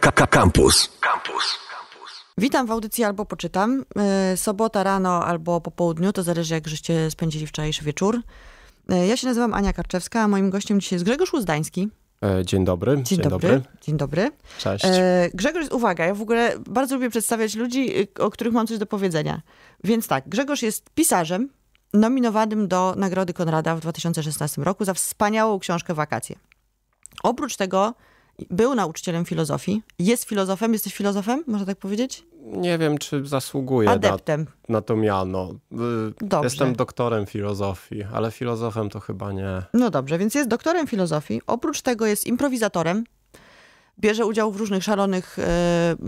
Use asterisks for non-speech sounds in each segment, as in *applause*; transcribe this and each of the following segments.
Campus. Campus. Witam w audycji albo poczytam. E, sobota rano albo po południu, to zależy jak żeście spędzili wczorajszy wieczór. E, ja się nazywam Ania Karczewska, a moim gościem dzisiaj jest Grzegorz Łuzdański. E, dzień dobry. Dzień, Dzień dobry. dobry. Dzień dobry. Cześć. Grzegorz, uwaga, ja w ogóle bardzo lubię przedstawiać ludzi, o których mam coś do powiedzenia. Więc tak, Grzegorz jest pisarzem nominowanym do Nagrody Konrada w 2016 roku za wspaniałą książkę Wakacje. Oprócz tego był nauczycielem filozofii. Jest filozofem? Jesteś filozofem? Można tak powiedzieć? Nie wiem, czy zasługuje Na, na to miano. Y, dobrze. Jestem doktorem filozofii, ale filozofem to chyba nie. No dobrze, więc jest doktorem filozofii. Oprócz tego jest improwizatorem. Bierze udział w różnych szalonych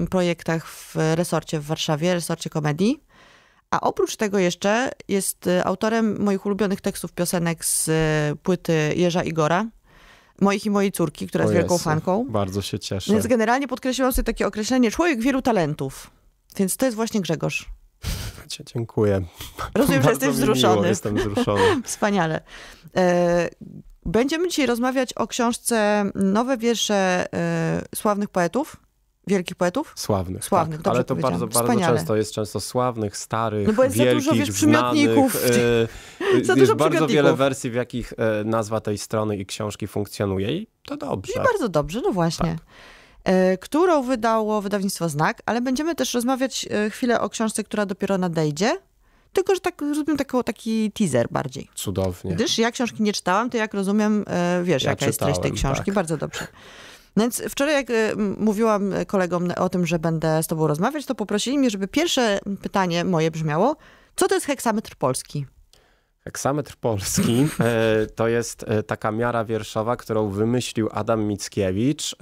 y, projektach w resorcie w Warszawie, resorcie komedii. A oprócz tego jeszcze jest y, autorem moich ulubionych tekstów piosenek z y, płyty Jerza Igora moich i mojej córki, która o jest wielką Jezu, fanką. Bardzo się cieszę. Więc generalnie podkreśliłam sobie takie określenie człowiek wielu talentów. Więc to jest właśnie Grzegorz. *laughs* dziękuję. Rozumiem, że jesteś wzruszony. Miło, jestem wzruszony. *laughs* Wspaniale. E, będziemy dzisiaj rozmawiać o książce Nowe wiersze e, sławnych poetów Wielkich poetów? Sławnych. Tak. Sławnych, tak. Ale to bardzo, bardzo często jest często sławnych, starych, no bo jest wielkich, za dużo, wiesz, przymiotników. Znanych, yy, *laughs* za e, dużo jest bardzo wiele wersji, w jakich yy, nazwa tej strony i książki funkcjonuje i to dobrze. I bardzo dobrze, no właśnie. Tak. którą wydało wydawnictwo Znak, ale będziemy też rozmawiać chwilę o książce, która dopiero nadejdzie. Tylko, że tak zrobimy taki, taki teaser bardziej. Cudownie. Gdyż ja książki nie czytałam, to jak rozumiem, wiesz, ja jaka jest treść tej książki. Tak. Bardzo dobrze. No więc wczoraj, jak e, mówiłam kolegom o tym, że będę z tobą rozmawiać, to poprosili mnie, żeby pierwsze pytanie moje brzmiało, co to jest heksametr polski? Heksametr polski *laughs* e, to jest e, taka miara wierszowa, którą wymyślił Adam Mickiewicz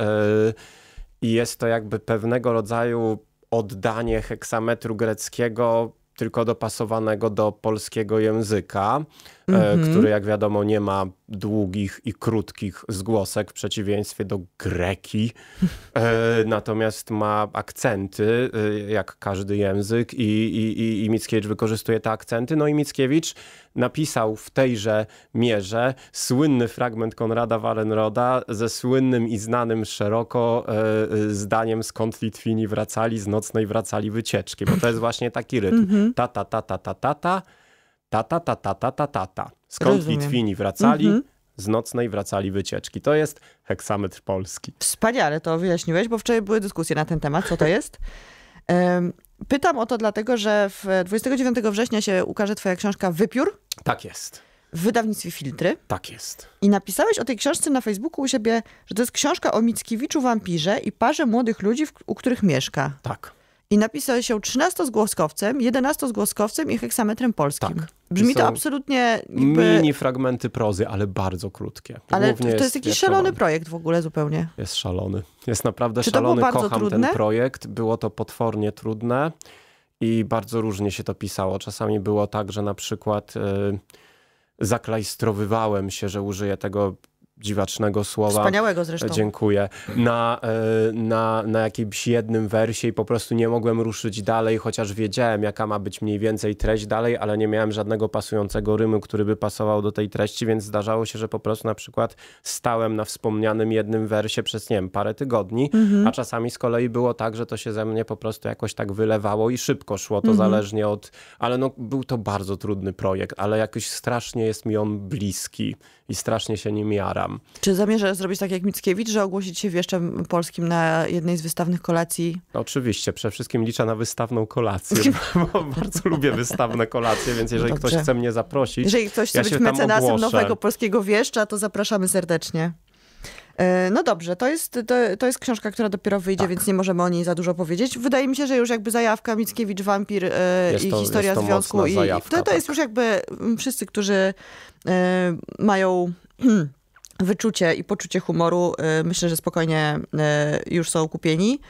i jest to jakby pewnego rodzaju oddanie heksametru greckiego tylko dopasowanego do polskiego języka, mm -hmm. który jak wiadomo nie ma długich i krótkich zgłosek w przeciwieństwie do greki. E, *laughs* natomiast ma akcenty, e, jak każdy język i, i, i, Mickiewicz wykorzystuje te akcenty. No i Mickiewicz napisał w tejże mierze słynny fragment Konrada Walenroda ze słynnym i znanym szeroko zdaniem skąd Litwini wracali, z nocnej wracali wycieczki, bo to jest właśnie taki rytm. Mm -hmm. Mhm. ta, ta, ta, ta, ta, ta, ta, ta, ta, ta, ta, ta, ta, ta. Skąd Rozumiem. Litwini wracali? Mhm. Z nocnej wracali wycieczki. To jest heksametr polski. Wspaniale to wyjaśniłeś, bo wczoraj były dyskusje na ten temat. Co to jest? Pytam o to dlatego, że w 29 września się ukaże twoja książka Wypiór. Tak jest. W wydawnictwie Filtry. Tak jest. I napisałeś o tej książce na Facebooku u siebie, że to jest książka o Mickiewiczu wampirze i parze młodych ludzi, w, u których mieszka. Tak i napisał się 13-zgłoskowcem, 11-zgłoskowcem i heksametrem polskim. Tak. Brzmi to, to absolutnie... Jakby... Mini fragmenty prozy, ale bardzo krótkie. Ale Głównie to jest, jakiś szalony projekt w ogóle zupełnie. Jest szalony. Jest naprawdę Czy szalony. Kocham trudne? ten projekt. Było to potwornie trudne i bardzo różnie się to pisało. Czasami było tak, że na przykład... Yy, zaklajstrowywałem się, że użyję tego dziwacznego słowa. Wspaniałego zresztą. Dziękuję. Na, e, na, na jakimś jednym wersie i po prostu nie mogłem ruszyć dalej, chociaż wiedziałem, jaka ma być mniej więcej treść dalej, ale nie miałem żadnego pasującego rymu, który by pasował do tej treści, więc zdarzało się, że po prostu na przykład stałem na wspomnianym jednym wersie przez, nie wiem, parę tygodni, mhm. a czasami z kolei było tak, że to się ze mnie po prostu jakoś tak wylewało i szybko szło, to mhm. zależnie od... Ale no, był to bardzo trudny projekt, ale jakoś strasznie jest mi on bliski i strasznie się nim jaram. Czy zamierzasz zrobić tak jak Mickiewicz, że ogłosić się wieszczem polskim na jednej z wystawnych kolacji? No, oczywiście, przede wszystkim liczę na wystawną kolację, *laughs* *laughs* bo bardzo lubię wystawne kolacje, więc jeżeli ktoś chce mnie zaprosić, jeżeli ktoś chce ja być mecenasem nowego polskiego wieszcza, to zapraszamy serdecznie. E, no dobrze, to jest, to, to jest książka, która dopiero wyjdzie, tak. więc nie możemy o niej za dużo powiedzieć. Wydaje mi się, że już jakby zajawka Mickiewicz, wampir e, i to, historia związku. I, zajawka, to, to tak. jest już jakby mm, wszyscy, którzy e, mają hmm, wyczucie i poczucie humoru, myślę, że spokojnie już są kupieni.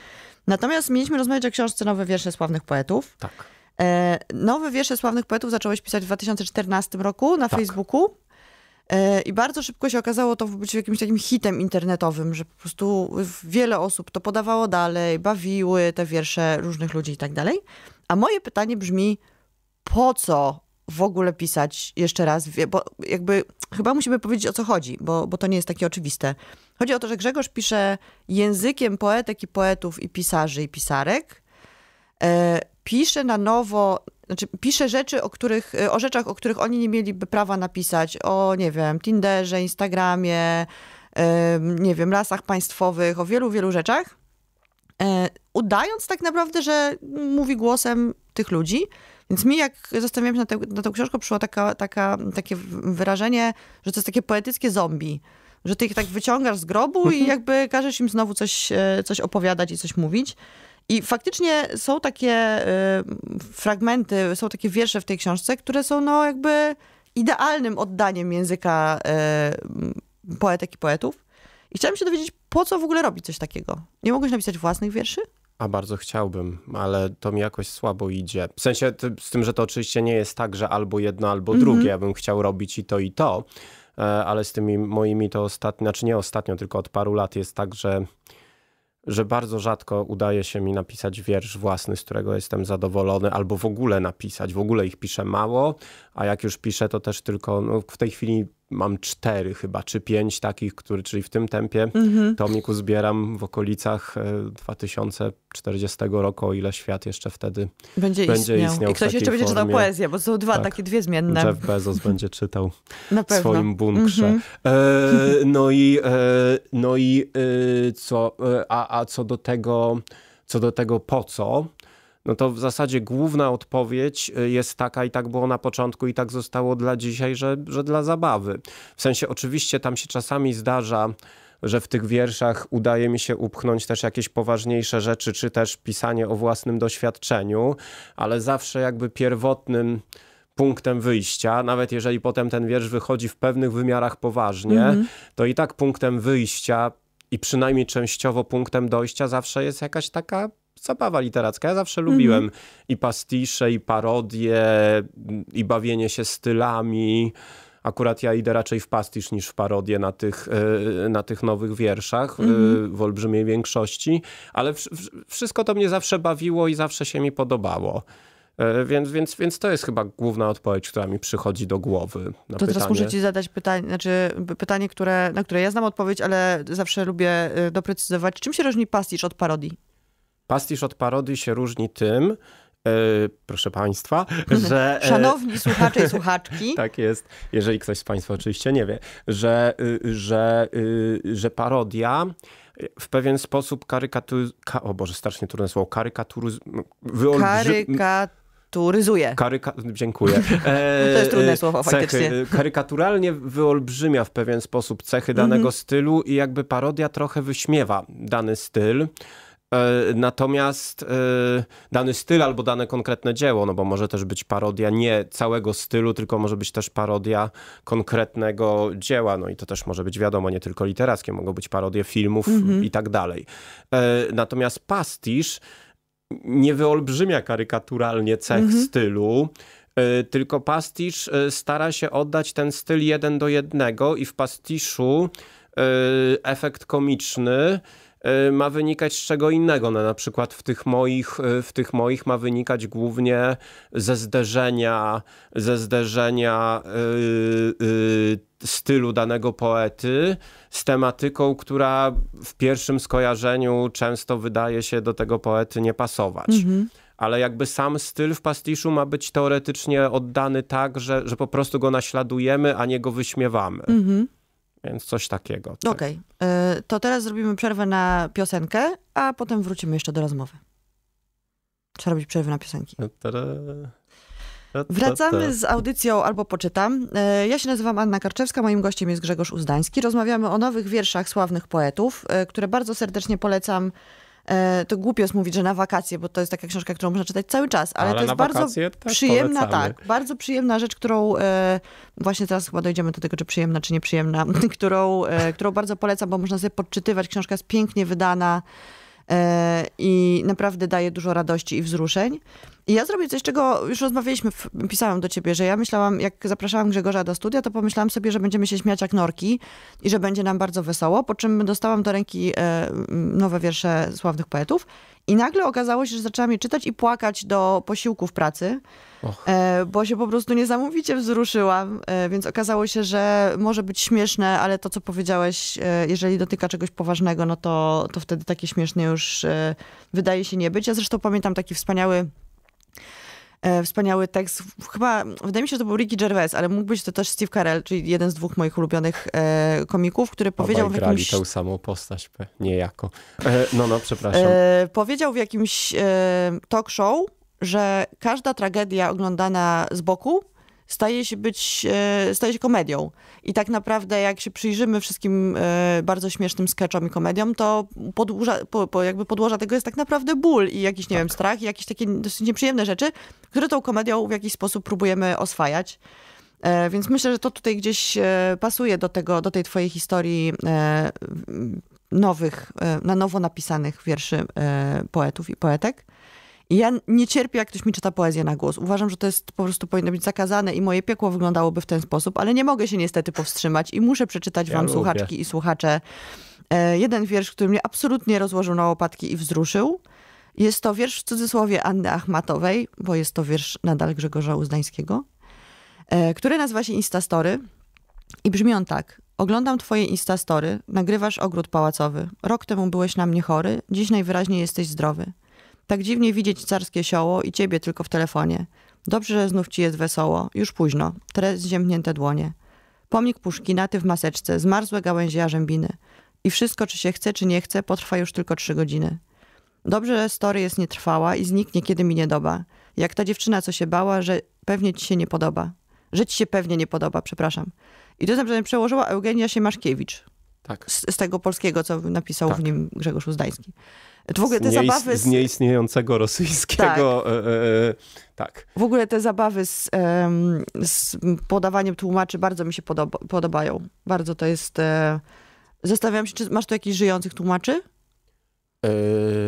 Natomiast mieliśmy rozmawiać o książce Nowe wiersze sławnych poetów. Tak. Nowe wiersze sławnych poetów zacząłeś pisać w 2014 roku na tak. Facebooku. E, I bardzo szybko się okazało to być jakimś takim hitem internetowym, że po prostu wiele osób to podawało dalej, bawiły te wiersze różnych ludzi i tak dalej. A moje pytanie brzmi, po co w ogóle pisać jeszcze raz? Bo jakby chyba musimy powiedzieć o co chodzi, bo, bo to nie jest takie oczywiste. Chodzi o to, że Grzegorz pisze językiem poetek i poetów i pisarzy i pisarek. E, pisze na nowo, znaczy pisze rzeczy, o których, e, o rzeczach, o których oni nie mieliby prawa napisać, o nie wiem, Tinderze, Instagramie, nie wiem, lasach państwowych, o wielu, wielu rzeczach, e, udając tak naprawdę, że mówi głosem tych ludzi. Więc mi, jak zastanawiałam się na, te, na tą książkę, przyszło taka, taka, takie wyrażenie, że to jest takie poetyckie zombie. Że ty ich tak wyciągasz z grobu i mhm. jakby każesz im znowu coś, e, coś opowiadać i coś mówić. I faktycznie są takie y, fragmenty, są takie wiersze w tej książce, które są no jakby idealnym oddaniem języka y, poetek i poetów. I chciałem się dowiedzieć, po co w ogóle robić coś takiego? Nie mogłeś napisać własnych wierszy? A bardzo chciałbym, ale to mi jakoś słabo idzie. W sensie z tym, że to oczywiście nie jest tak, że albo jedno, albo mm -hmm. drugie. Ja bym chciał robić i to, i to, e, ale z tymi moimi to ostatnio, znaczy nie ostatnio, tylko od paru lat jest tak, że że bardzo rzadko udaje się mi napisać wiersz własny, z którego jestem zadowolony, albo w ogóle napisać. W ogóle ich piszę mało, a jak już piszę, to też tylko no, w tej chwili mam cztery chyba, czy pięć takich, który, czyli w tym tempie mhm. tomiku zbieram w okolicach 2040 e, roku, o ile świat jeszcze wtedy będzie, będzie istniał. istniał I ktoś jeszcze będzie formie. czytał poezję, bo są dwa tak. takie dwie zmienne. Jeff Bezos będzie czytał *laughs* w swoim bunkrze. Mhm. E, no i, e, no i e, co, e, a, a co do tego, co do tego po co, no to w zasadzie główna odpowiedź y, jest taka i tak było na początku i tak zostało dla dzisiaj, że, że dla zabawy. W sensie oczywiście tam się czasami zdarza, że w tych wierszach udaje mi się upchnąć też jakieś poważniejsze rzeczy, czy też pisanie o własnym doświadczeniu, ale zawsze jakby pierwotnym punktem wyjścia, nawet jeżeli potem ten wiersz wychodzi w pewnych wymiarach poważnie, mm -hmm. to i tak punktem wyjścia i przynajmniej częściowo punktem dojścia zawsze jest jakaś taka zabawa literacka. Ja zawsze mhm. lubiłem i pastisze, i parodie, i bawienie się stylami. Akurat ja idę raczej w pastisz niż w parodię na tych, e, na tych nowych wierszach, e, mhm. w olbrzymiej większości, ale w, wszystko to mnie zawsze bawiło i zawsze się mi podobało. E, więc, więc, więc to jest chyba główna odpowiedź, która mi przychodzi do głowy. to pytanie. teraz muszę ci zadać pytanie, znaczy pytanie, które, na które ja znam odpowiedź, ale zawsze lubię y, doprecyzować. Czym się różni pastisz od parodii? pastisz od parody się różni tym, e, proszę Państwa, mhm. że. E, Szanowni słuchacze i słuchaczki. *laughs* tak jest, jeżeli ktoś z Państwa oczywiście nie wie, że, y, że, y, że parodia y, w pewien sposób karykaturyzuje. Ka o Boże, strasznie trudne słowo. karykaturyzuje. Karykaturyzuje. Karykatur Karyka dziękuję. *laughs* E, to jest trudne słowo, faktycznie. Karykaturalnie wyolbrzymia w pewien sposób cechy danego mm -hmm. stylu i jakby parodia trochę wyśmiewa dany styl. E, natomiast e, dany styl albo dane konkretne dzieło, no bo może też być parodia nie całego stylu, tylko może być też parodia konkretnego dzieła. No i to też może być wiadomo, nie tylko literackie, mogą być parodie filmów mhm. i tak dalej. E, natomiast pastisz nie wyolbrzymia karykaturalnie cech mhm. stylu tylko pastisz stara się oddać ten styl jeden do jednego i w pastiszu efekt komiczny E, ma wynikać z czego innego. No, na przykład w tych, moich, e, w tych moich ma wynikać głównie ze zderzenia, ze zderzenia yy, yy, stylu danego poety z tematyką, która w pierwszym skojarzeniu często wydaje się do tego poety nie pasować. Mhm. ale jakby sam styl w pastiszu ma być teoretycznie oddany tak, że, że po prostu go naśladujemy, a nie go wyśmiewamy. Mm -hmm. Więc coś takiego. Tak. Okej, okay. E, to teraz zrobimy przerwę na piosenkę, a potem wrócimy jeszcze do rozmowy. Trzeba robić przerwę na piosenki. E, e, Wracamy z audycją albo poczytam. Ja się nazywam Anna Karczewska, moim gościem jest Grzegorz Uzdański. Rozmawiamy o nowych wierszach sławnych poetów, które bardzo serdecznie polecam E, to głupio jest mówić, że na wakacje, bo to jest taka książka, którą można czytać cały czas, ale, ale to jest bardzo tak, przyjemna, polecamy. tak, bardzo przyjemna rzecz, którą e, właśnie teraz chyba dojdziemy do tego, czy przyjemna, czy nieprzyjemna, *laughs* którą, e, którą bardzo polecam, bo można sobie podczytywać. Książka jest pięknie wydana e, i naprawdę daje dużo radości i wzruszeń. I ja zrobię coś, czego już rozmawialiśmy, pisałam do ciebie, że ja myślałam, jak zapraszałam Grzegorza do studia, to pomyślałam sobie, że będziemy się śmiać jak norki i że będzie nam bardzo wesoło, po czym dostałam do ręki e, nowe wiersze sławnych poetów i nagle okazało się, że zaczęłam je czytać i płakać do posiłków pracy, e, bo się po prostu niesamowicie wzruszyłam, e, więc okazało się, że może być śmieszne, ale to, co powiedziałeś, jeżeli dotyka czegoś poważnego, no to, to wtedy takie śmieszne już wydaje się nie być. Ja zresztą pamiętam taki wspaniały E, wspaniały tekst. Chyba, wydaje mi się, że to był Ricky Gervais, ale mógł być to też Steve Carell, czyli jeden z dwóch moich ulubionych e, komików, który powiedział Obaj w jakimś... tę samą postać, niejako. E, no, no, przepraszam. E, powiedział w jakimś e, talk show, że każda tragedia oglądana z boku staje się być, e, staje się komedią. I tak naprawdę jak się przyjrzymy wszystkim e, bardzo śmiesznym sketchom i komediom, to podłoża, po, po jakby podłoża tego jest tak naprawdę ból i jakiś, nie tak. wiem, strach i jakieś takie dosyć nieprzyjemne rzeczy, które tą komedią w jakiś sposób próbujemy oswajać. E, więc myślę, że to tutaj gdzieś pasuje do tego, do tej twojej historii nowych, na nowo napisanych wierszy poetów i poetek. Ja nie cierpię, jak ktoś mi czyta poezję na głos. Uważam, że to jest po prostu powinno być zakazane i moje piekło wyglądałoby w ten sposób, ale nie mogę się niestety powstrzymać i muszę przeczytać ja wam lubię. słuchaczki i słuchacze e, jeden wiersz, który mnie absolutnie rozłożył na łopatki i wzruszył. Jest to wiersz w cudzysłowie Anny Achmatowej, bo jest to wiersz nadal Grzegorza Uznańskiego, e, który nazywa się Instastory i brzmi on tak. Oglądam twoje Instastory, nagrywasz ogród pałacowy. Rok temu byłeś na mnie chory, dziś najwyraźniej jesteś zdrowy. Tak dziwnie widzieć carskie sioło i ciebie tylko w telefonie. Dobrze, że znów ci jest wesoło. Już późno. Teraz ziemknięte dłonie. Pomnik Puszkina, ty w maseczce, zmarzłe gałęzie jarzębiny. I wszystko, czy się chce, czy nie chce, potrwa już tylko trzy godziny. Dobrze, że story jest nietrwała i zniknie, kiedy mi nie doba. Jak ta dziewczyna, co się bała, że pewnie ci się nie podoba. Że ci się pewnie nie podoba, przepraszam. I to znaczy przełożyła Eugenia Siemaszkiewicz. Tak. Z, z tego polskiego, co napisał tak. w nim Grzegorz Uzdański w ogóle te z nieist, zabawy. Z... z nieistniejącego rosyjskiego. Tak. E, e, e tak. W ogóle te zabawy z, e, z, podawaniem tłumaczy bardzo mi się podoba, podobają. Bardzo to jest. E, zastanawiam się, czy masz tu jakichś żyjących tłumaczy?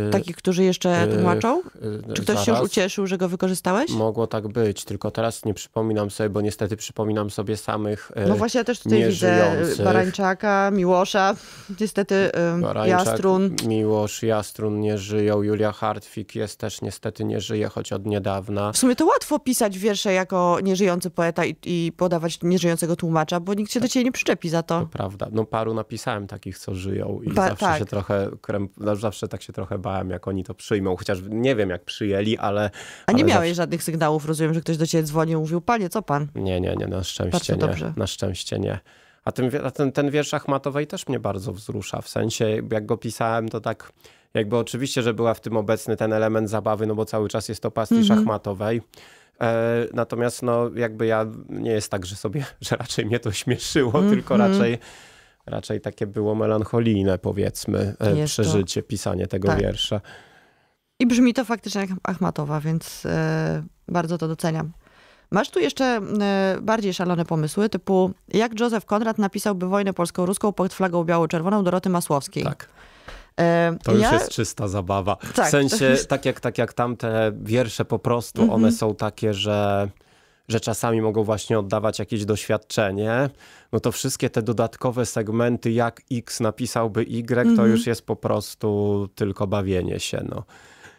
Yy, takich, którzy jeszcze yy, tłumaczą? Yy, Czy ktoś się już ucieszył, że go wykorzystałeś? Mogło tak być, tylko teraz nie przypominam sobie, bo niestety przypominam sobie samych e, No właśnie, ja też tutaj widzę Barańczaka, Miłosza, niestety y, Jastrun. Miłosz, Jastrun nie żyją, Julia Hartwig jest też niestety nie żyje, choć od niedawna. W sumie to łatwo pisać wiersze jako nieżyjący poeta i, i podawać nieżyjącego tłumacza, bo nikt się do tak. ciebie nie przyczepi za to. To prawda. No paru napisałem takich, co żyją i pa, zawsze tak. się trochę krem, no, zawsze zawsze tak się trochę bałem, jak oni to przyjmą, chociaż nie wiem, jak przyjęli, ale... A nie ale miałeś zawsze... żadnych sygnałów, rozumiem, że ktoś do ciebie dzwonił, mówił, panie, co pan? Nie, nie, nie, na szczęście nie, dobrze. na szczęście nie. A ten, ten, ten wiersz Achmatowej też mnie bardzo wzrusza, w sensie jak go pisałem, to tak jakby oczywiście, że była w tym obecny ten element zabawy, no bo cały czas jest to pastisz szachmatowej mhm. e, Natomiast no, jakby ja nie jest tak, że sobie, *laughs* że raczej mnie to śmieszyło, mm -hmm. tylko raczej raczej takie było melancholijne, powiedzmy, e, Jest przeżycie, to. pisanie tego tak. wiersza. I brzmi to faktycznie jak Achmatowa, więc yy, bardzo to doceniam. Masz tu jeszcze e, bardziej szalone pomysły, typu jak Józef Konrad napisałby wojnę polsko-ruską pod flagą biało-czerwoną Doroty Masłowskiej. Tak. To już jest czysta zabawa. Tak. W sensie, tak jak, tak jak tamte wiersze po prostu, mm -hmm. one są takie, że że czasami mogą właśnie oddawać jakieś doświadczenie, no to wszystkie te dodatkowe segmenty, jak X napisałby Y, to mhm. już jest po prostu tylko bawienie się. No.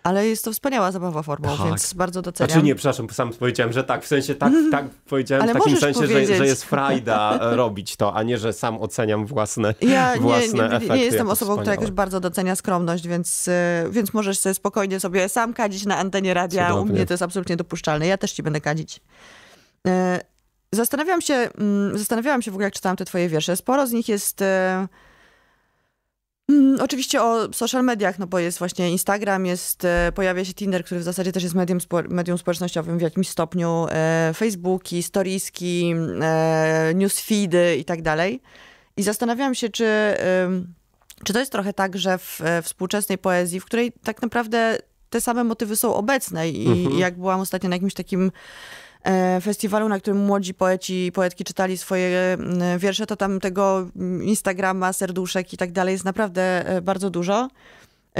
Ale jest to wspaniała zabawa formą, tak. więc bardzo doceniam. Znaczy nie, przepraszam, sam powiedziałem, że tak, w sensie tak, mhm. tak powiedziałem Ale w takim sensie, powiedzieć. że, że jest frajda e, robić to, a nie, że sam oceniam własne, ja własne nie, nie, efekty. Ja nie jestem osobą, wspaniałe. która jakoś bardzo docenia skromność, więc, e, więc możesz sobie spokojnie sobie sam kadzić na antenie radia. Cudownie. U mnie to jest absolutnie dopuszczalne. Ja też ci będę kadzić. E, zastanawiam się, mm, zastanawiałam się w ogóle, jak czytałam te twoje wiersze. Sporo z nich jest... E, mm, oczywiście o social mediach, no bo jest właśnie Instagram, jest, e, pojawia się Tinder, który w zasadzie też jest medium, medium społecznościowym w jakimś stopniu, Facebooki, storieski, newsfeedy i tak dalej. I zastanawiałam się, czy, czy to jest trochę tak, że w, współczesnej poezji, w której tak naprawdę te same motywy są obecne i, mhm. i jak byłam ostatnio na jakimś takim E, festiwalu, na którym młodzi poeci i poetki czytali swoje e, wiersze, to tam tego Instagrama, serduszek i tak dalej jest naprawdę e, bardzo dużo.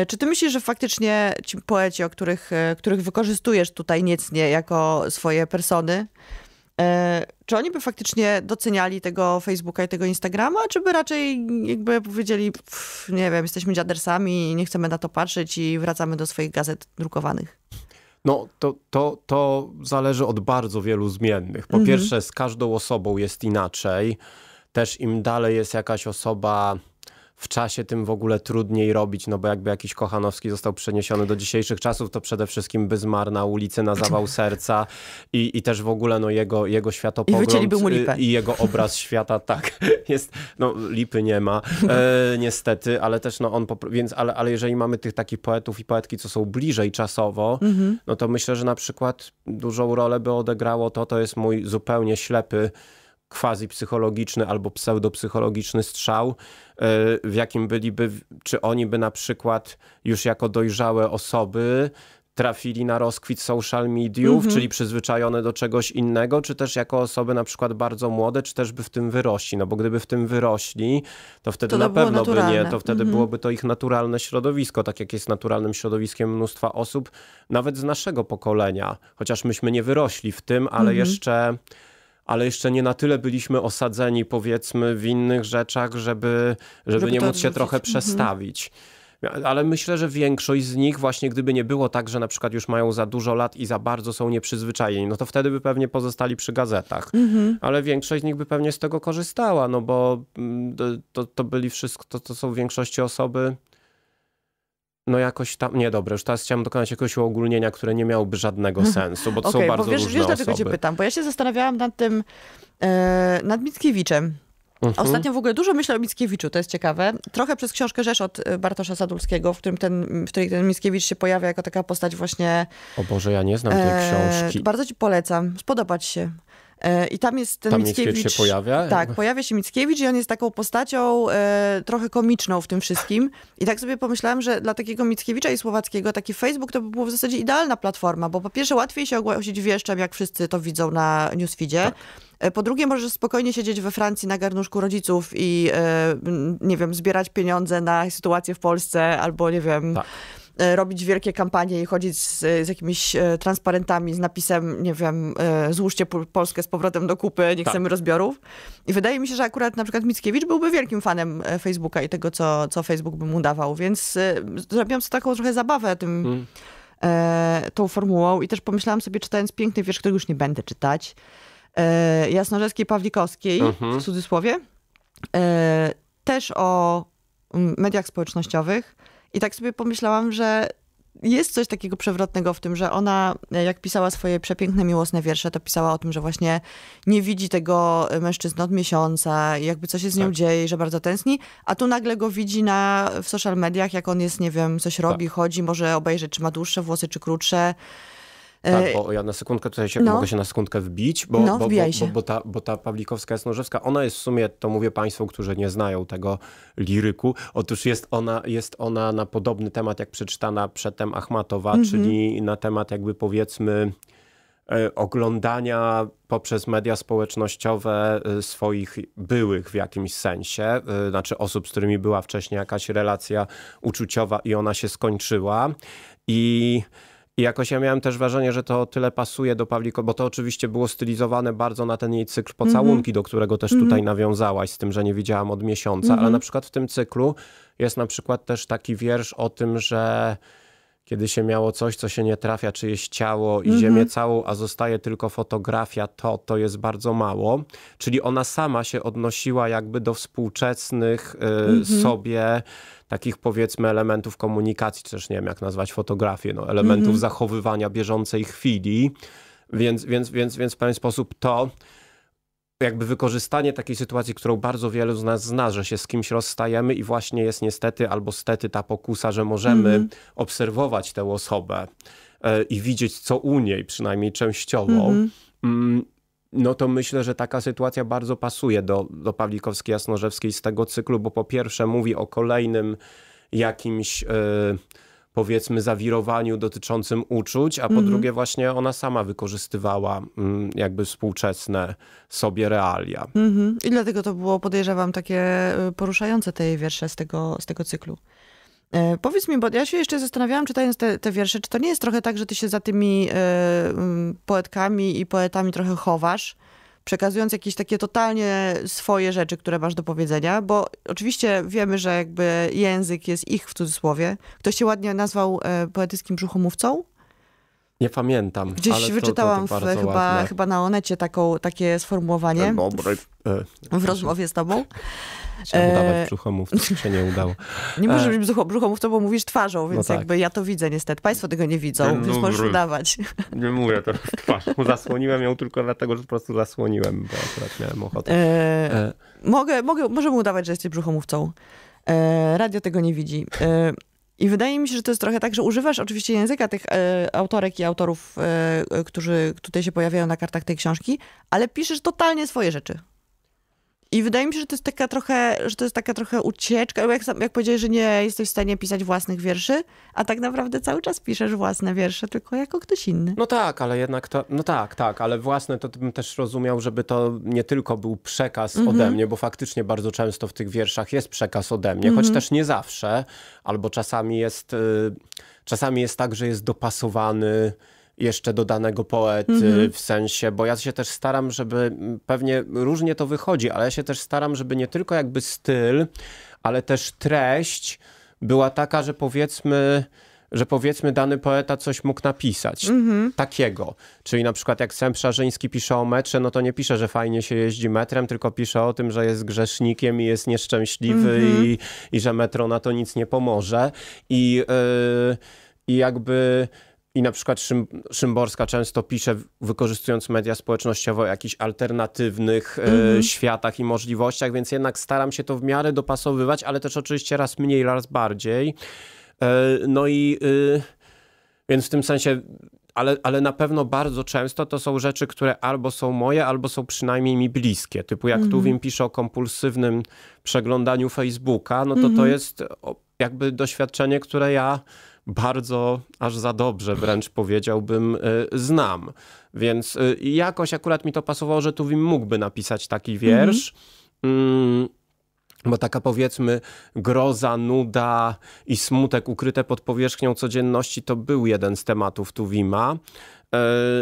Czy ty myślisz, że faktycznie ci poeci, o których, których wykorzystujesz tutaj niecnie jako swoje persony, czy oni by faktycznie doceniali tego Facebooka i tego Instagrama, czy by raczej jakby powiedzieli, pff, nie wiem, jesteśmy dziadersami i nie chcemy na to patrzeć i wracamy do swoich gazet drukowanych? No to, to, to zależy od bardzo wielu zmiennych. Po mhm. pierwsze, z każdą osobą jest inaczej. Też im dalej jest jakaś osoba w czasie tym w ogóle trudniej robić, no bo jakby jakiś Kochanowski został przeniesiony do dzisiejszych czasów, to przede wszystkim Byzmar na ulicy na zawał *laughs* serca i, i też w ogóle no jego, jego światopogląd i, y, i jego obraz *laughs* świata, tak, jest, no lipy nie ma, e, *laughs* niestety, ale też no on, więc, ale, ale jeżeli mamy tych takich poetów i poetki, co są bliżej czasowo, mhm. no to myślę, że na przykład dużą rolę by odegrało to, to jest mój zupełnie ślepy quasi-psychologiczny albo pseudopsychologiczny strzał, e, w jakim byliby, czy oni by na przykład już jako dojrzałe osoby trafili na rozkwit social mediów, mm -hmm. czyli przyzwyczajone do czegoś innego, czy też jako osoby na przykład bardzo młode, czy też by w tym wyrośli. No bo gdyby w tym wyrośli, to wtedy to na pewno by nie, to wtedy mm -hmm. byłoby to ich naturalne środowisko, tak jak jest naturalnym środowiskiem mnóstwa osób, nawet z naszego pokolenia, chociaż myśmy nie wyrośli w tym, ale mm -hmm. jeszcze ale jeszcze nie na tyle byliśmy osadzeni, powiedzmy, w innych rzeczach, żeby, żeby, żeby nie móc się trochę mhm. przestawić. Mhm. Ale myślę, że większość z nich właśnie gdyby nie było tak, że na przykład już mają za dużo lat i za bardzo są nieprzyzwyczajeni, no to wtedy by pewnie pozostali przy gazetach. Mhm. Ale większość z nich by pewnie z tego korzystała, no bo mm, to, to byli wszystko, to, to są w większości osoby no jakoś tam, nie dobre, już teraz chciałem dokonać jakiegoś uogólnienia, które nie miałoby żadnego mhm. sensu, bo to okay, są bardzo bo wiesz, różne wiesz, dlaczego osoby. cię pytam, bo ja się zastanawiałam nad tym, e, nad Mickiewiczem. Mhm. Ostatnio w ogóle dużo myślę o Mickiewiczu, to jest ciekawe. Trochę przez książkę Rzesz od e, Bartosza Sadulskiego, w, którym ten, w której ten Mickiewicz się pojawia jako taka postać właśnie... O Boże, ja nie znam tej e, książki. Bardzo ci polecam, spodobać się. E, I tam jest ten tam Mickiewicz. Mickiewicz się pojawia? Tak, pojawia się Mickiewicz i on jest taką postacią e, trochę komiczną w tym wszystkim. I tak sobie pomyślałam, że dla takiego Mickiewicza i Słowackiego taki Facebook to by była w zasadzie idealna platforma, bo po pierwsze łatwiej się ogłosić wieszczem, jak wszyscy to widzą na newsfeedzie. Tak. E, po drugie, możesz spokojnie siedzieć we Francji na garnuszku rodziców i, e, nie wiem, zbierać pieniądze na sytuację w Polsce albo, nie wiem... Tak E, robić wielkie kampanie i chodzić z, z jakimiś e, transparentami, z napisem, nie wiem, e, złóżcie Polskę z powrotem do kupy, nie tak. chcemy rozbiorów. I wydaje mi się, że akurat na przykład Mickiewicz byłby wielkim fanem Facebooka i tego, co, co Facebook by mu dawał, więc zrobiłam sobie taką trochę zabawę tym... Hmm e, tą formułą i też pomyślałam sobie, czytając piękny wiersz, którego już nie będę czytać, e, Jasnorzeckiej Pawlikowskiej, uh mhm. -huh. w cudzysłowie, e, też o mediach społecznościowych, i tak sobie pomyślałam, że jest coś takiego przewrotnego w tym, że ona, e, jak pisała swoje przepiękne, miłosne wiersze, to pisała o tym, że właśnie nie widzi tego e, mężczyzny od miesiąca, jakby co się z nią tak. dzieje, że bardzo tęskni, a tu nagle go widzi na, w social mediach, jak on jest, nie wiem, coś tak. robi, tak. chodzi, może obejrzeć, czy ma dłuższe włosy, czy krótsze E, tak, bo ja na sekundkę tutaj się, no. mogę się na sekundkę wbić, bo, no, bo, bo, bo, bo, ta, bo ta Pawlikowska Jasnorzewska, ona jest w sumie, to mówię państwu, którzy nie znają tego liryku, otóż jest ona, jest ona na podobny temat, jak przeczytana przedtem Achmatowa, mm -hmm. czyli na temat jakby powiedzmy e, oglądania poprzez media społecznościowe e, swoich byłych w jakimś sensie, znaczy osób, z którymi była wcześniej jakaś relacja uczuciowa i ona się skończyła. I i jakoś ja miałem też wrażenie, że to tyle pasuje do Pawliko, bo to oczywiście było stylizowane bardzo na ten jej cykl pocałunki, mm-hmm. do którego też mm-hmm. tutaj mhm. nawiązałaś, z tym, że nie widziałam od miesiąca, mm-hmm. ale mhm. na przykład w tym cyklu jest na przykład też taki wiersz o tym, że kiedy się miało coś, co się nie trafia, czyjeś ciało i mhm. ziemię całą, a zostaje tylko fotografia, to to jest bardzo mało. Czyli ona sama się odnosiła jakby do współczesnych y, mhm. sobie takich powiedzmy elementów komunikacji, czy też nie wiem jak nazwać fotografię, no, elementów mm -hmm. zachowywania bieżącej chwili, więc, więc, więc, więc w pewien sposób to jakby wykorzystanie takiej sytuacji, którą bardzo wielu z nas zna, że się z kimś rozstajemy i właśnie jest niestety albo stety ta pokusa, że możemy mm -hmm. obserwować tę osobę e, i widzieć co u niej, przynajmniej częściowo. Mhm. Mm -hmm no to myślę, że taka sytuacja bardzo pasuje do, do Pawlikowskiej-Jasnorzewskiej z tego cyklu, bo po pierwsze mówi o kolejnym jakimś yy, powiedzmy zawirowaniu dotyczącym uczuć, a po mm -hmm. drugie właśnie ona sama wykorzystywała mm, jakby współczesne sobie realia. Mm -hmm. I dlatego to było, podejrzewam, takie e, poruszające te jej wiersze z tego, z tego cyklu. E, powiedz mi, bo ja się jeszcze zastanawiałam, czytając te, te wiersze, czy to nie jest trochę tak, że ty się za tymi e, poetkami i poetami trochę chowasz, przekazując jakieś takie totalnie swoje rzeczy, które masz do powiedzenia, bo oczywiście wiemy, że jakby język jest ich w cudzysłowie. Ktoś się ładnie nazwał e, poetyckim brzuchomówcą? Nie pamiętam. Gdzieś wyczytałam to, to w, chyba, chyba na Onecie taką, takie sformułowanie Dobry. E, w, rozmowie z tobą. Chciałem udawać brzuchomówcę, się nie udało. *laughs* Nie możesz e, być brzucho, brzuchomówcą, bo mówisz twarzą, no więc no tak. jakby ja to widzę niestety. Państwo tego nie widzą, więc możesz udawać. *laughs* Nie mówię to, twarzą. Zasłoniłem ją tylko dlatego, że po prostu zasłoniłem, bo akurat miałem ochotę. E, e. Mogę, mogę, możemy udawać, że jesteś brzuchomówcą. E, radio tego nie widzi. E, i wydaje mi się, że to jest trochę tak, że używasz oczywiście języka tych e, autorek i autorów, e, e którzy tutaj się pojawiają na kartach tej książki, ale piszesz totalnie swoje rzeczy. I wydaje mi się, że to jest taka trochę, że to jest taka trochę ucieczka, jak, jak powiedziałeś, że nie jesteś w stanie pisać własnych wierszy, a tak naprawdę cały czas piszesz własne wiersze, tylko jako ktoś inny. No tak, ale jednak to, no tak, tak, ale własne to bym też rozumiał, żeby to nie tylko był przekaz mm -hmm. ode mnie, bo faktycznie bardzo często w tych wierszach jest przekaz ode mnie, mm -hmm. choć mhm. też nie zawsze, albo czasami jest, y, czasami jest tak, że jest dopasowany jeszcze do danego poety mm -hmm. w sensie, bo ja się też staram, żeby pewnie różnie to wychodzi, ale ja się też staram, żeby nie tylko jakby styl, ale też treść była taka, że powiedzmy że powiedzmy dany poeta coś mógł napisać mm -hmm. takiego. Czyli na przykład jak Sam Szarzyński pisze o metrze, no to nie pisze, że fajnie się jeździ metrem, tylko pisze o tym, że jest grzesznikiem i jest nieszczęśliwy mm -hmm. i, i że metro na to nic nie pomoże. I, yy, i jakby i na przykład Szym, Szymborska często pisze, wykorzystując media społecznościowe, o jakichś alternatywnych mm -hmm. światach i możliwościach, więc jednak staram się to w miarę dopasowywać, ale też oczywiście raz mniej, raz bardziej. E, no i y, więc w tym sensie ale, ale na pewno bardzo często to są rzeczy, które albo są moje, albo są przynajmniej mi bliskie. Typu jak mm -hmm. Tuwim pisze o kompulsywnym przeglądaniu Facebooka, no to mm -hmm. to mhm. jest jakby doświadczenie, które ja bardzo, aż za dobrze wręcz powiedziałbym, y, znam. Więc y, jakoś akurat mi to pasowało, że Tuwim mógłby napisać taki wiersz. Mm -hmm. Bo taka powiedzmy groza, nuda i smutek ukryte pod powierzchnią codzienności to był jeden z tematów Tuwima.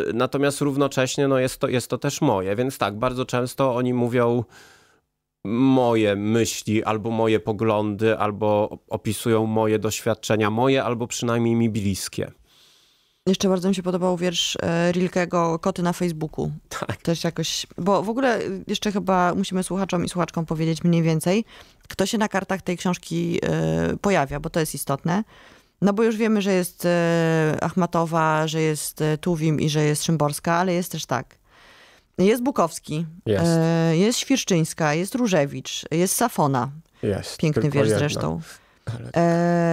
Y, natomiast równocześnie no jest, to, jest to też moje, więc tak, bardzo często oni mówią moje myśli, albo moje poglądy, albo opisują moje doświadczenia, moje, albo przynajmniej mi bliskie. Jeszcze bardzo mi się podobał wiersz e, Rilkego Koty na Facebooku. Tak. Też jakoś, bo w ogóle jeszcze chyba musimy słuchaczom i słuchaczkom powiedzieć mniej więcej, kto się na kartach tej książki e, pojawia, bo to jest istotne. No bo już wiemy, że jest e, Achmatowa, że jest Tuwim i że jest Szymborska, ale jest też tak. Jest Bukowski, jest, e, jest jest Różewicz, jest Safona. Jest, Piękny wiersz zresztą. Ale...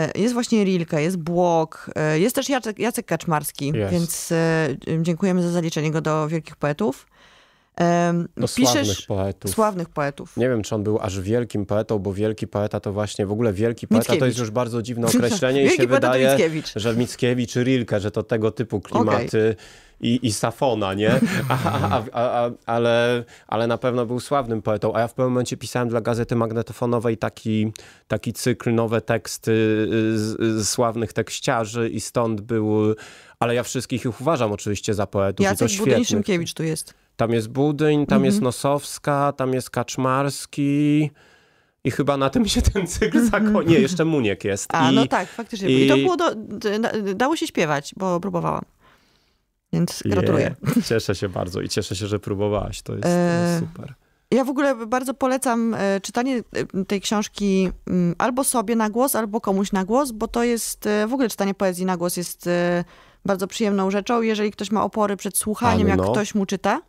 E, jest właśnie Rilka, jest Błok, e, jest też Jacek, Jacek Kaczmarski, więc e, dziękujemy za zaliczenie go do wielkich poetów. Do piszesz... sławnych poetów. Sławnych poetów. Nie wiem, czy on był aż wielkim poetą, bo wielki poeta to właśnie, w ogóle wielki poeta Mickiewicz. to jest już bardzo dziwne *laughs* określenie i się wydaje, Mickiewicz. że Mickiewicz, Rilke, że to tego typu klimaty. Okay i, i Safona, nie? A, a, a, ale, ale na pewno był sławnym poetą. A ja w pewnym momencie pisałem dla gazety magnetofonowej taki, taki cykl, nowe teksty y, z, z y, sławnych tekściarzy i stąd był... Ale ja wszystkich ich uważam oczywiście za poetów. Jacek i Budyń Szymkiewicz tu jest. Tam jest Budyń, tam mhm. jest Nosowska, tam jest Kaczmarski... I chyba na tym się ten cykl mhm. zakończył. Nie, jeszcze Muniek jest. A, no I, no tak, faktycznie. I, I to było do, dało się śpiewać, bo próbowałam. Więc gratuluję. Yeah. Cieszę się bardzo i cieszę się, że próbowałaś. To jest, e... super. Ja w ogóle bardzo polecam e, czytanie e, tej książki mm, albo sobie na głos, albo komuś na głos, bo to jest e, w ogóle czytanie poezji na głos jest bardzo przyjemną rzeczą. Jeżeli ktoś ma opory przed słuchaniem, Anno. jak no. ktoś mu czyta,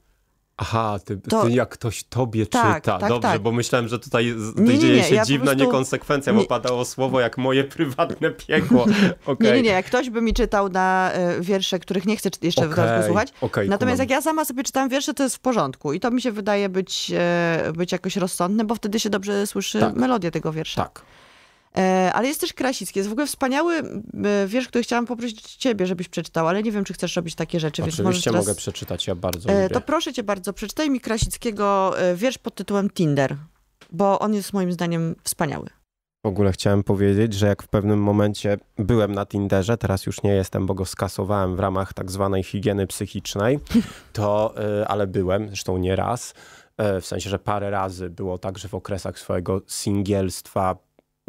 Aha, ty, to... ty, jak ktoś tobie tak, czyta. Tak, Dobrze, tak. bo myślałem, że tutaj nie, nie, dzieje się ja dziwna prostu... niekonsekwencja, bo padało słowo jak moje *laughs* prywatne piekło. Okay. *laughs* Nie, nie, nie. Jak ktoś by mi czytał na e, wiersze, których nie chcę jeszcze okay. dodatku słuchać Okay, Natomiast jak ja sama sobie czytam wiersze, to jest w porządku. I to mi się wydaje być, e, być jakoś rozsądne, bo wtedy się dobrze słyszy tak. melodię tego wiersza. Tak. E, ale jest też Krasicki. Jest w ogóle wspaniały e, wiersz, który chciałam poprosić ciebie, żebyś przeczytał, ale nie wiem, czy chcesz robić takie rzeczy. Oczywiście więc teraz... mogę przeczytać, ja bardzo e, lubię. To proszę cię bardzo, przeczytaj mi Krasickiego wiersz pod tytułem Tinder, bo on jest moim zdaniem wspaniały. W ogóle chciałem powiedzieć, że jak w pewnym momencie byłem na Tinderze, teraz już nie jestem, bo go skasowałem w ramach tak zwanej higieny psychicznej, *laughs* to, ale byłem, zresztą nie raz, w sensie, że parę razy było tak, że w okresach swojego singielstwa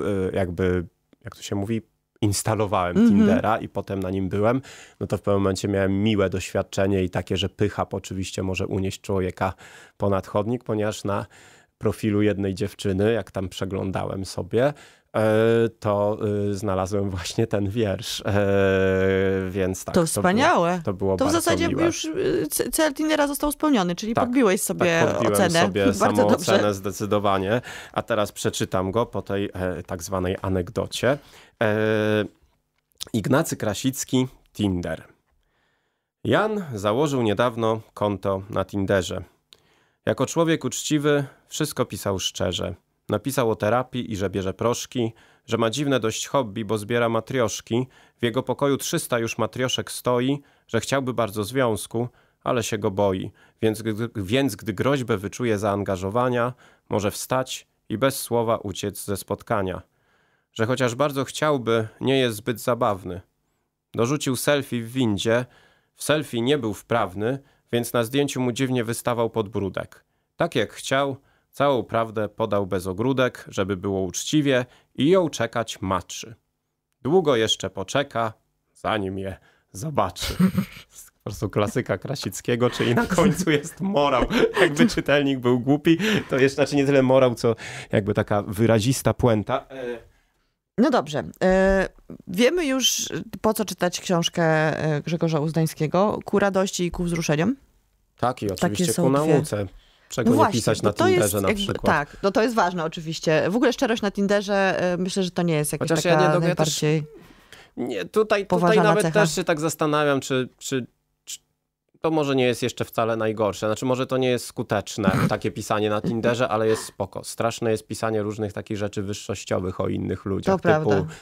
Y, jakby, jak to się mówi, instalowałem mm -hmm. Tindera i potem na nim byłem, no to w pewnym momencie miałem miłe doświadczenie i takie, że pycha oczywiście może unieść człowieka ponad chodnik, ponieważ na profilu jednej dziewczyny, jak tam przeglądałem sobie, E, to y, znalazłem właśnie ten wiersz. E, więc tak. To wspaniałe. To było, to było to w zasadzie miłe. już y, cel Tinera został spełniony, czyli tak, podbiłeś sobie tak, ocenę. *laughs* sobie bardzo dobrze. ocenę zdecydowanie. A teraz przeczytam go po tej e, tak zwanej anegdocie. Ignacy Krasicki, Tinder. Jan założył niedawno konto na Tinderze. Jako człowiek uczciwy, wszystko pisał szczerze. Napisał o terapii i że bierze proszki, że ma dziwne dość hobby, bo zbiera matrioszki, w jego pokoju 300 już matrioszek stoi, że chciałby bardzo związku, ale się go boi, więc więc gdy groźbę wyczuje zaangażowania, może wstać i bez słowa uciec ze spotkania. Że chociaż bardzo chciałby, nie jest zbyt zabawny. Dorzucił selfie w windzie, w selfie nie był wprawny, więc na zdjęciu mu dziwnie wystawał podbródek. Tak jak chciał, Całą prawdę podał bez ogródek, żeby było uczciwie i ją czekać matrzy. Długo jeszcze poczeka, zanim je zobaczy. *laughs* Po prostu klasyka Krasickiego, czyli na końcu jest morał. Jakby czytelnik był głupi, to jest znaczy nie tyle morał, co jakby taka wyrazista puenta. E, no dobrze. E, wiemy już, po co czytać książkę e, Grzegorza Uzdańskiego. Ku radości i ku wzruszeniom. Tak, i oczywiście ku nauce. Dwie Czego no właśnie, nie pisać na Tinderze jest, na przykład. Tak, no to jest ważne oczywiście. W ogóle szczerość na Tinderze e, myślę, że to nie jest jakaś Chociaż taka ja nie, najbardziej... Nie, tutaj, tutaj nawet cecha. też się tak zastanawiam, czy, czy, czy, to może nie jest jeszcze wcale najgorsze. Znaczy, może to nie jest skuteczne, *laughs* takie pisanie na Tinderze, ale jest spoko. Straszne jest pisanie różnych takich rzeczy wyższościowych o innych ludziach. To typu, prawda.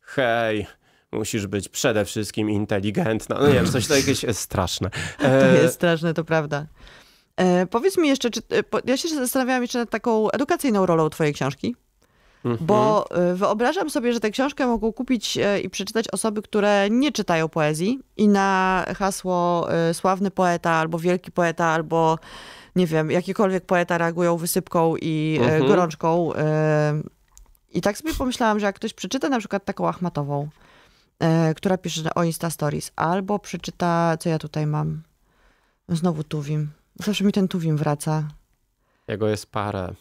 hej, musisz być przede wszystkim inteligentna. No nie wiem, coś *laughs* to jakieś straszne. E... To jest straszne, to prawda. E, powiedz mi jeszcze, czy, e, ja się zastanawiałam jeszcze nad taką edukacyjną rolą twojej książki. Bo mhm. e, wyobrażam sobie, że tę książkę mogą kupić i przeczytać osoby, które nie czytają poezji i na hasło sławny poeta albo wielki poeta albo nie wiem, jakikolwiek poeta reagują wysypką i mhm. gorączką. I tak sobie pomyślałam, że jak ktoś przeczyta na przykład taką Achmatową, która pisze o Insta Stories, albo przeczyta, co ja tutaj mam, znowu Tuwim. Zawsze mi ten Tuwim wraca. Jego jest parę.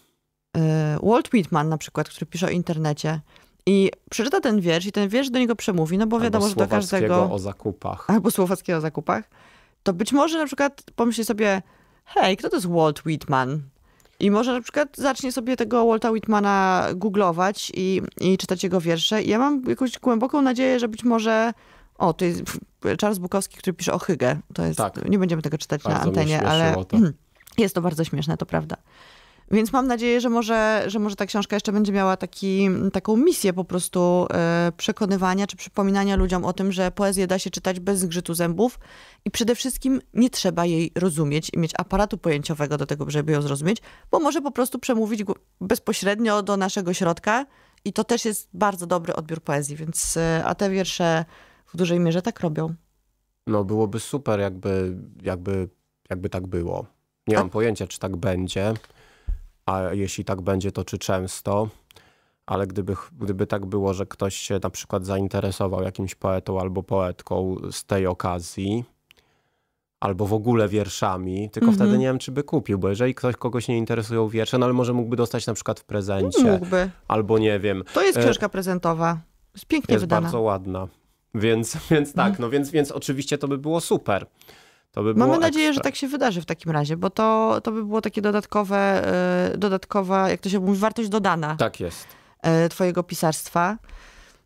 Y, Walt Whitman na przykład, który pisze o internecie i przeczyta ten wiersz i ten wiersz do niego przemówi, no bo wiadomo, że do każdego... o zakupach. Albo Słowackiego o zakupach. To być może na przykład pomyśli sobie, hej, kto to jest Walt Whitman? I może na przykład zacznie sobie tego Walta Whitmana googlować i, i czytać jego wiersze. I ja mam jakąś głęboką nadzieję, że być może o, to jest Charles Bukowski, który pisze o Hygge. To jest, tak. Nie będziemy tego czytać bardzo na antenie, ale to. Hmm, jest to bardzo śmieszne, to prawda. Więc mam nadzieję, że może, że może ta książka jeszcze będzie miała taki, taką misję po prostu e, przekonywania czy przypominania ludziom o tym, że poezję da się czytać bez zgrzytu zębów i przede wszystkim nie trzeba jej rozumieć i mieć aparatu pojęciowego do tego, żeby ją zrozumieć, bo może po prostu przemówić bezpośrednio do naszego środka i to też jest bardzo dobry odbiór poezji, więc e, a te wiersze w dużej mierze tak robią. No byłoby super, jakby, jakby, jakby tak było. Nie A? Tak. mam pojęcia, czy tak będzie. A jeśli tak będzie, to czy często ale gdyby, gdyby tak było, że ktoś się na przykład zainteresował jakimś poetą albo poetką z tej okazji, albo w ogóle wierszami, tylko mm -hmm. wtedy nie wiem, czy by kupił, bo jeżeli ktoś kogoś nie interesują wiersze, no ale może mógłby dostać na przykład w prezencie. Mógłby. Albo nie wiem. To jest e, książka prezentowa. Jest pięknie jest wydana. Jest bardzo ładna. Więc, *laughs* więc tak, no więc, więc oczywiście to by było super. By było Mamy nadzieję, ekstra. że tak się wydarzy w takim razie, bo to, to by było takie dodatkowe, e, dodatkowa, jak to się mówi, wartość dodana. Tak jest. E, twojego pisarstwa.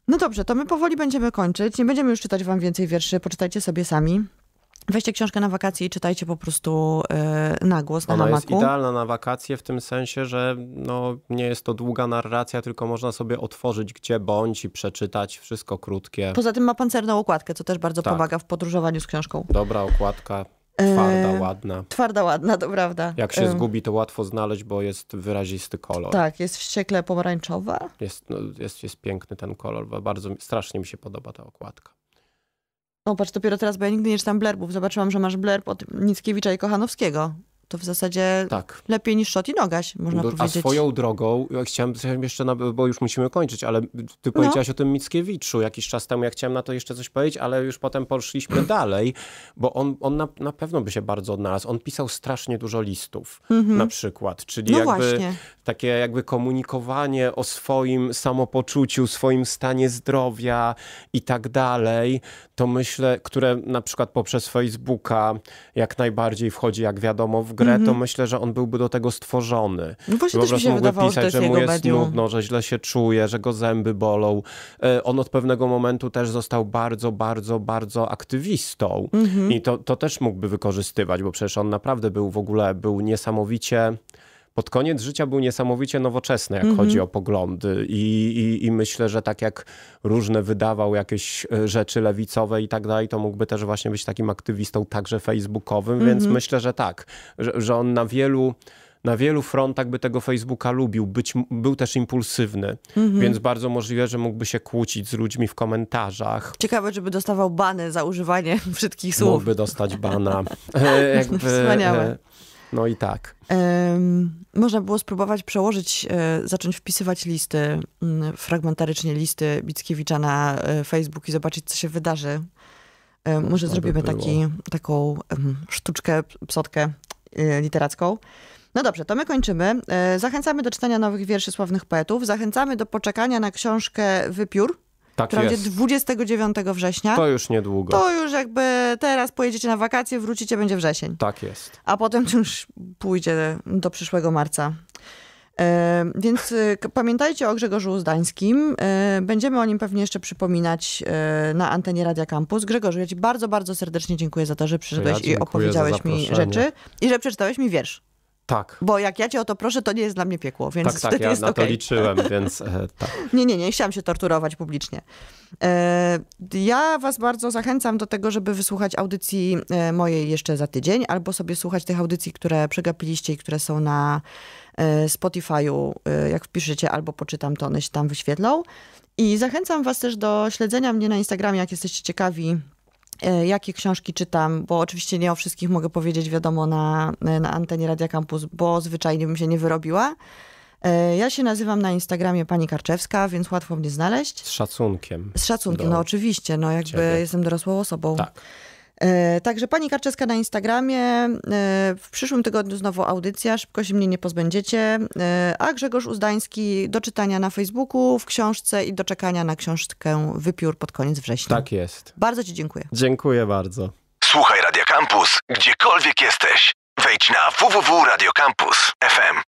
No dobrze, to my powoli będziemy kończyć. Nie będziemy już czytać wam więcej wierszy, poczytajcie sobie sami. Weźcie książkę na wakacje i czytajcie po prostu yy, na głos, na na Ona jest idealna na wakacje w tym sensie, że no, nie jest to długa narracja, tylko można sobie otworzyć gdzie bądź i przeczytać, wszystko krótkie. Poza tym ma pancerną okładkę, co też bardzo tak. pomaga w podróżowaniu z książką. Dobra okładka, e, Twarda, yy, ładna. Twarda, ładna, to prawda. Jak się yy. zgubi, to łatwo znaleźć, bo jest wyrazisty kolor. Tak, jest wściekle pomarańczowa. Jest, no, jest, jest piękny ten kolor, bardzo strasznie mi się podoba ta okładka. O, patrz, dopiero teraz, bo ja nigdy nie czytam blerbów. Zobaczyłam, że masz blerb od Mickiewicza i Kochanowskiego. To w zasadzie tak. lepiej niż szot i nogaś, można Do, no, powiedzieć. A swoją drogą, ja chciałem, jeszcze, na, bo już musimy kończyć, ale ty no. powiedziałaś no. o tym Mickiewiczu jakiś czas temu, ja chciałem na to jeszcze coś powiedzieć, ale już potem poszliśmy *clears throat* dalej, bo on, on na, na pewno by się bardzo odnalazł. On pisał strasznie dużo listów mm -hmm. na przykład, czyli no jakby właśnie. takie jakby komunikowanie o swoim samopoczuciu, swoim stanie zdrowia i tak dalej, to myślę, które na przykład poprzez Facebooka jak najbardziej wchodzi, jak wiadomo, w grę grę, mm -hmm. to mhm. myślę, że on byłby do tego stworzony. No właśnie Wyobraź też mi pisać, że, mu jest nudno, że źle się czuje, że go zęby bolą. E, on od pewnego momentu też został bardzo, bardzo, bardzo aktywistą mm -hmm. i to, to też mógłby wykorzystywać, bo przecież on naprawdę był w ogóle, był niesamowicie pod koniec życia był niesamowicie nowoczesny, jak mm -hmm. chodzi o poglądy. I, I, i, myślę, że tak jak różne wydawał jakieś e, rzeczy lewicowe i tak dalej, to mógłby też właśnie być takim aktywistą także facebookowym, mm -hmm. więc mhm. myślę, że tak, że, że on na wielu na wielu frontach by tego Facebooka lubił. Być, był też impulsywny, mhm. więc bardzo możliwe, że mógłby się kłócić z ludźmi w komentarzach. Ciekawe, żeby dostawał bany za używanie *laughs* wszystkich słów. Mógłby dostać bana. *laughs* E, jakby, Wspaniałe. E, no i tak. można było spróbować przełożyć, e, zacząć wpisywać listy, mm, fragmentarycznie listy Bickiewicza na e, Facebook i zobaczyć, co się wydarzy. E, może zrobimy by taki, taką sztuczkę, psotkę literacką. No dobrze, to my kończymy. Zachęcamy do czytania nowych wierszy sławnych poetów. Zachęcamy do poczekania na książkę Wypiór tak jest. będzie 29 września. To już niedługo. To już jakby teraz pojedziecie na wakacje, wrócicie, będzie wrzesień. Tak jest. A potem to już pójdzie do przyszłego marca. E, więc e, pamiętajcie o Grzegorzu Zdańskim. E, będziemy o nim pewnie jeszcze przypominać e, na antenie Radia Campus. Grzegorzu, ja ci bardzo, bardzo serdecznie dziękuję za to, że przyszedłeś ja i opowiedziałeś mi rzeczy i że przeczytałeś mi wiersz. Tak. Bo jak ja cię o to proszę, to nie jest dla mnie piekło, więc tak, tak, ja jest na okay. to liczyłem, *laughs* więc e, tak. Nie, nie, nie, chciałam się torturować publicznie. E, ja was bardzo zachęcam do tego, żeby wysłuchać audycji e, mojej jeszcze za tydzień, albo sobie słuchać tych audycji, które przegapiliście i które są na e, Spotify'u, e, jak wpiszecie, albo poczytam, to one się tam wyświetlą. I zachęcam was też do śledzenia mnie na Instagramie, jak jesteście ciekawi E, jakie książki czytam, bo oczywiście nie o wszystkich mogę powiedzieć, wiadomo, na, na antenie Radia Campus, bo zwyczajnie bym się nie wyrobiła. E, ja się nazywam na Instagramie pani Karczewska, więc łatwo mnie znaleźć. Z szacunkiem. Z szacunkiem, no oczywiście, no jakby ciebie. jestem dorosłą osobą. Tak. E, także pani Karczewska na Instagramie. E, w przyszłym tygodniu znowu audycja, szybko się mnie nie pozbędziecie. E, a Grzegorz Uzdański do czytania na Facebooku, w książce i do czekania na książkę Wypiór pod koniec września. Tak jest. Bardzo Ci dziękuję. Dziękuję bardzo. Słuchaj Radio Campus, gdziekolwiek jesteś. Wejdź na www.radiocampus.fm.